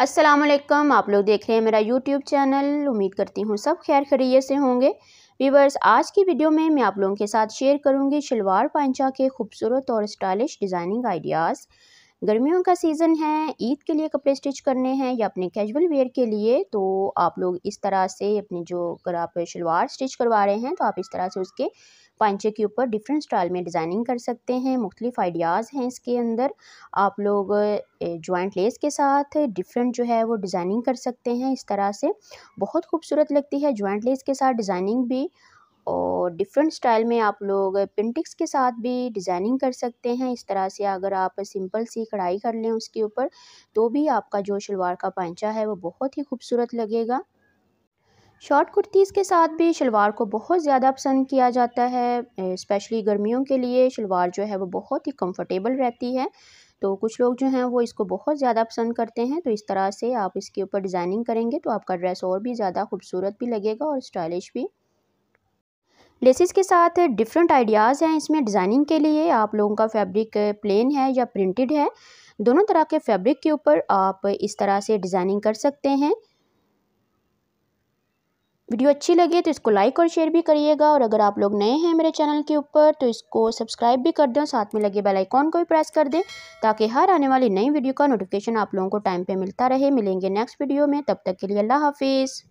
असलम आप लोग देख रहे हैं मेरा यूट्यूब चैनल उम्मीद करती हूँ सब खैर खरीय से होंगे व्यूवर्स आज की वीडियो में मैं आप लोगों के साथ शेयर करूँगी शलवार पांचा के खूबसूरत और स्टाइलिश डिज़ाइनिंग आइडियाज़ गर्मियों का सीज़न है ईद के लिए कपड़े स्टिच करने हैं या अपने कैजुअल वेयर के लिए तो आप लोग इस तरह से अपनी जो अगर आप शलवार स्टिच करवा रहे हैं तो आप इस तरह से उसके पांचे के ऊपर डिफरेंट स्टाइल में डिज़ाइनिंग कर सकते हैं मुख्तलिफ आइडियाज़ हैं इसके अंदर आप लोग जॉइंट लेस के साथ डिफरेंट जो है वो डिज़ाइनिंग कर सकते हैं इस तरह से बहुत खूबसूरत लगती है जॉइंट लेस के साथ डिज़ाइनिंग भी और डिफरेंट स्टाइल में आप लोग पेंटिक्स के साथ भी डिज़ाइनिंग कर सकते हैं इस तरह से अगर आप सिंपल सी कढ़ाई कर लें उसके ऊपर तो भी आपका जो शलवार का पैंचा है वो बहुत ही खूबसूरत लगेगा शॉर्ट कुर्तीज़ के साथ भी शलवार को बहुत ज़्यादा पसंद किया जाता है स्पेशली गर्मियों के लिए शलवार जो है वो बहुत ही कम्फर्टेबल रहती है तो कुछ लोग जो हैं वो इसको बहुत ज़्यादा पसंद करते हैं तो इस तरह से आप इसके ऊपर डिज़ाइनिंग करेंगे तो आपका ड्रेस और भी ज़्यादा खूबसूरत भी लगेगा और स्टाइलिश भी लेसिस के साथ डिफरेंट आइडियाज़ हैं इसमें डिज़ाइनिंग के लिए आप लोगों का फैब्रिक प्लेन है या प्रिंटेड है दोनों तरह के फैब्रिक के ऊपर आप इस तरह से डिज़ाइनिंग कर सकते हैं वीडियो अच्छी लगे तो इसको लाइक और शेयर भी करिएगा और अगर आप लोग नए हैं मेरे चैनल के ऊपर तो इसको सब्सक्राइब भी कर दें साथ में लगे बेल आइकॉन को भी प्रेस कर दें ताकि हर आने वाली नई वीडियो का नोटिफिकेशन आप लोगों को टाइम पे मिलता रहे मिलेंगे नेक्स्ट वीडियो में तब तक के लिए अल्लाह हाफिज़